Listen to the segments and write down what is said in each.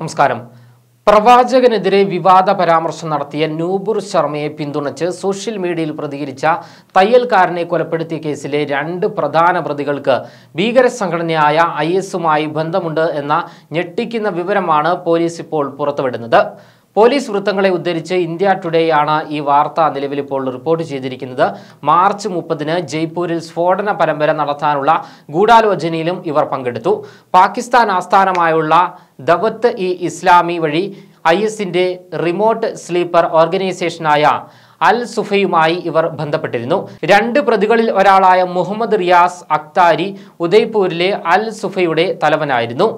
നമസ്കാരം പ്രവാചകനെതിരെ വിവാദ പരാമർശം നടത്തിയ നൂപുർ ശർമ്മയെ പിന്തുണച്ച് സോഷ്യൽ മീഡിയയിൽ പ്രതികരിച്ച തയ്യൽക്കാരനെ കൊലപ്പെടുത്തിയ കേസിലെ രണ്ട് പ്രധാന പ്രതികൾക്ക് ഭീകര സംഘടനയായ ഐ ബന്ധമുണ്ട് എന്ന ഞെട്ടിക്കുന്ന വിവരമാണ് പോലീസ് ഇപ്പോൾ പുറത്തുവിടുന്നത് പോലീസ് വൃത്തങ്ങളെ ഉദ്ധരിച്ച് ഇന്ത്യ ടുഡേയാണ് ഈ വാർത്ത നിലവിലിപ്പോൾ റിപ്പോർട്ട് ചെയ്തിരിക്കുന്നത് മാർച്ച് മുപ്പതിന് ജയ്പൂരിൽ സ്ഫോടന പരമ്പര നടത്താനുള്ള ഗൂഢാലോചനയിലും ഇവർ പങ്കെടുത്തു പാകിസ്ഥാൻ ആസ്ഥാനമായുള്ള ദവത്ത് ഇ ഇസ്ലാമി വഴി ഐ എസിന്റെ റിമോട്ട് സ്ലീപ്പർ ഓർഗനൈസേഷനായ അൽ സുഫയുമായി ഇവർ ബന്ധപ്പെട്ടിരുന്നു രണ്ട് പ്രതികളിൽ ഒരാളായ മുഹമ്മദ് റിയാസ് അക്താരി ഉദയ്പൂരിലെ അൽ സുഫയുടെ തലവനായിരുന്നു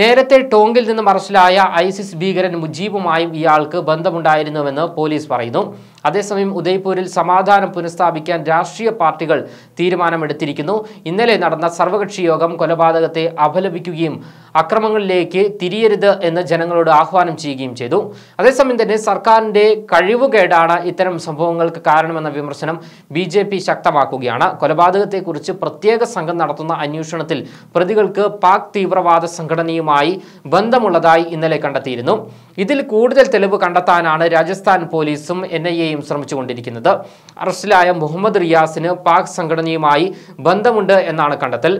നേരത്തെ ടോങ്കിൽ നിന്നും അറസ്റ്റിലായ ഐസിസ് ഭീകരൻ മുജീബുമായും ഇയാൾക്ക് ബന്ധമുണ്ടായിരുന്നുവെന്ന് പോലീസ് പറയുന്നു അതേസമയം ഉദയ്പൂരിൽ സമാധാനം പുനഃസ്ഥാപിക്കാൻ രാഷ്ട്രീയ പാർട്ടികൾ തീരുമാനമെടുത്തിരിക്കുന്നു ഇന്നലെ നടന്ന സർവകക്ഷി യോഗം കൊലപാതകത്തെ അപലപിക്കുകയും അക്രമങ്ങളിലേക്ക് തിരിയരുത് എന്ന് ജനങ്ങളോട് ആഹ്വാനം ചെയ്യുകയും ചെയ്തു അതേസമയം തന്നെ സർക്കാരിന്റെ കഴിവുകേടാണ് ഇത്തരം സംഭവങ്ങൾക്ക് കാരണമെന്ന വിമർശനം ബി ജെ പി ശക്തമാക്കുകയാണ് കൊലപാതകത്തെക്കുറിച്ച് പ്രത്യേക സംഘം നടത്തുന്ന അന്വേഷണത്തിൽ പ്രതികൾക്ക് പാക് തീവ്രവാദ സംഘടനയുമായി ബന്ധമുള്ളതായി ഇന്നലെ കണ്ടെത്തിയിരുന്നു ഇതിൽ കൂടുതൽ തെളിവ് കണ്ടെത്താനാണ് രാജസ്ഥാൻ പോലീസും എൻ ഐ എ ടീം ശ്രമിച്ചുകൊണ്ടിരിക്കുന്നത് അറസ്റ്റിലായ മുഹമ്മദ് റിയാസിന് പാക് സംഘടനയുമായി ബന്ധമുണ്ട് എന്നാണ് കണ്ടെത്തൽ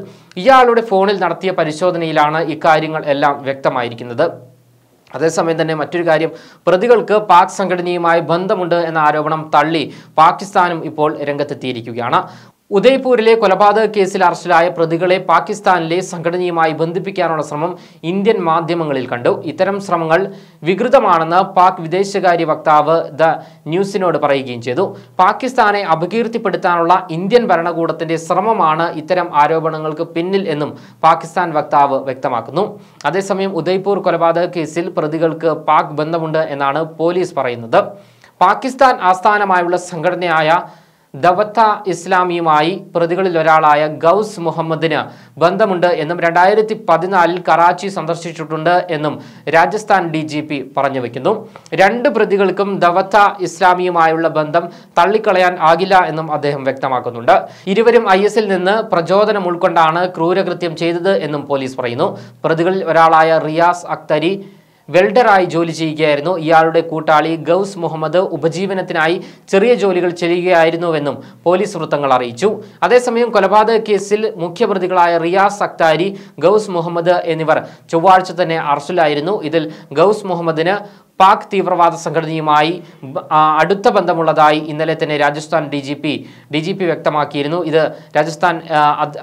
ഇയാളുടെ ഫോണിൽ നടത്തിയ പരിശോധനയിലാണ് ഇക്കാര്യങ്ങൾ എല്ലാം വ്യക്തമായിരിക്കുന്നത് അതേസമയം തന്നെ മറ്റൊരു കാര്യം പ്രതികൾക്ക് പാക് സംഘടനയുമായി ബന്ധമുണ്ട് എന്ന ആരോപണം തള്ളി പാകിസ്ഥാനും ഇപ്പോൾ രംഗത്തെത്തിയിരിക്കുകയാണ് ഉദയ്പൂരിലെ കൊലപാതക കേസിൽ അറസ്റ്റിലായ പ്രതികളെ പാകിസ്ഥാനിലെ സംഘടനയുമായി ബന്ധിപ്പിക്കാനുള്ള ശ്രമം ഇന്ത്യൻ മാധ്യമങ്ങളിൽ കണ്ടു ഇത്തരം ശ്രമങ്ങൾ വികൃതമാണെന്ന് പാക് വിദേശകാര്യ വക്താവ് ദ ന്യൂസിനോട് പറയുകയും ചെയ്തു പാകിസ്ഥാനെ അപകീർത്തിപ്പെടുത്താനുള്ള ഇന്ത്യൻ ഭരണകൂടത്തിന്റെ ശ്രമമാണ് ഇത്തരം ആരോപണങ്ങൾക്ക് പിന്നിൽ എന്നും പാകിസ്ഥാൻ വക്താവ് വ്യക്തമാക്കുന്നു അതേസമയം ഉദയ്പൂർ കൊലപാതക കേസിൽ പ്രതികൾക്ക് പാക് ബന്ധമുണ്ട് എന്നാണ് പോലീസ് പറയുന്നത് പാകിസ്ഥാൻ ആസ്ഥാനമായുള്ള സംഘടനയായ ദവത്ത ഇസ്ലാമിയുമായി പ്രതികളിൽ ഒരാളായ ഗൗസ് മുഹമ്മദിന് ബന്ധമുണ്ട് എന്നും രണ്ടായിരത്തി പതിനാലിൽ കറാച്ചി സന്ദർശിച്ചിട്ടുണ്ട് എന്നും രാജസ്ഥാൻ ഡി ജി പി പറഞ്ഞു വയ്ക്കുന്നു രണ്ട് പ്രതികൾക്കും ദവത്ത ഇസ്ലാമിയുമായുള്ള ബന്ധം തള്ളിക്കളയാൻ ആകില്ല എന്നും അദ്ദേഹം വ്യക്തമാക്കുന്നുണ്ട് ഇരുവരും ഐ എസിൽ നിന്ന് പ്രചോദനം ഉൾക്കൊണ്ടാണ് ക്രൂരകൃത്യം ചെയ്തത് എന്നും പോലീസ് പറയുന്നു പ്രതികളിൽ ഒരാളായ റിയാസ് അക്തരി വെൽഡറായി ജോലി ചെയ്യുകയായിരുന്നു ഇയാളുടെ കൂട്ടാളി ഗൌസ് മുഹമ്മദ് ഉപജീവനത്തിനായി ചെറിയ ജോലികൾ ചെയ്യുകയായിരുന്നുവെന്നും പോലീസ് വൃത്തങ്ങൾ അറിയിച്ചു അതേസമയം കൊലപാതക കേസിൽ മുഖ്യപ്രതികളായ റിയാസ് അക്താരി ഗൌസ് മുഹമ്മദ് എന്നിവർ ചൊവ്വാഴ്ച തന്നെ അറസ്റ്റിലായിരുന്നു ഇതിൽ ഗൌസ് മുഹമ്മദിന് പാക് തീവ്രവാദ സംഘടനയുമായി അടുത്ത ബന്ധമുള്ളതായി ഇന്നലെ തന്നെ Rajasthan D G P D G P വ്യക്തമാക്കിയിരുന്നു ഇത് രാജസ്ഥാൻ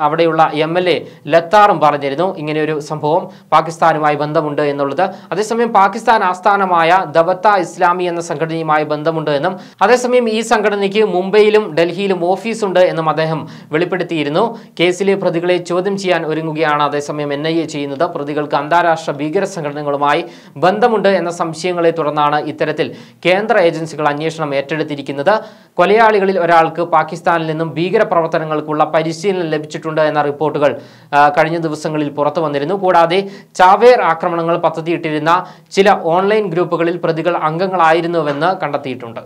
അവിടെയുള്ള എം എൽ എ ലത്താറും പറഞ്ഞിരുന്നു ഇങ്ങനെയൊരു സംഭവം പാകിസ്ഥാനുമായി ബന്ധമുണ്ട് എന്നുള്ളത് അതേസമയം പാകിസ്ഥാൻ ആസ്ഥാനമായ ദവത്ത ഇസ്ലാമി എന്ന സംഘടനയുമായി ബന്ധമുണ്ട് എന്നും അതേസമയം ഈ സംഘടനയ്ക്ക് മുംബൈയിലും ഡൽഹിയിലും ഓഫീസുണ്ട് എന്നും അദ്ദേഹം വെളിപ്പെടുത്തിയിരുന്നു കേസിലെ പ്രതികളെ ചോദ്യം ചെയ്യാൻ ഒരുങ്ങുകയാണ് അതേസമയം എൻ ചെയ്യുന്നത് പ്രതികൾക്ക് അന്താരാഷ്ട്ര ഭീകര സംഘടനകളുമായി ബന്ധമുണ്ട് എന്ന സംശയങ്ങൾ ആരോപണങ്ങളെ തുടർന്നാണ് ഇത്തരത്തിൽ കേന്ദ്ര ഏജൻസികൾ അന്വേഷണം ഏറ്റെടുത്തിരിക്കുന്നത് കൊലയാളികളിൽ ഒരാൾക്ക് പാകിസ്ഥാനിൽ നിന്നും ഭീകരപ്രവർത്തനങ്ങൾക്കുള്ള പരിശീലനം ലഭിച്ചിട്ടുണ്ട് എന്ന റിപ്പോർട്ടുകൾ കഴിഞ്ഞ ദിവസങ്ങളിൽ പുറത്തു വന്നിരുന്നു കൂടാതെ ചാവേർ ആക്രമണങ്ങൾ പദ്ധതിയിട്ടിരുന്ന ചില ഓൺലൈൻ ഗ്രൂപ്പുകളിൽ പ്രതികൾ അംഗങ്ങളായിരുന്നുവെന്ന് കണ്ടെത്തിയിട്ടുണ്ട്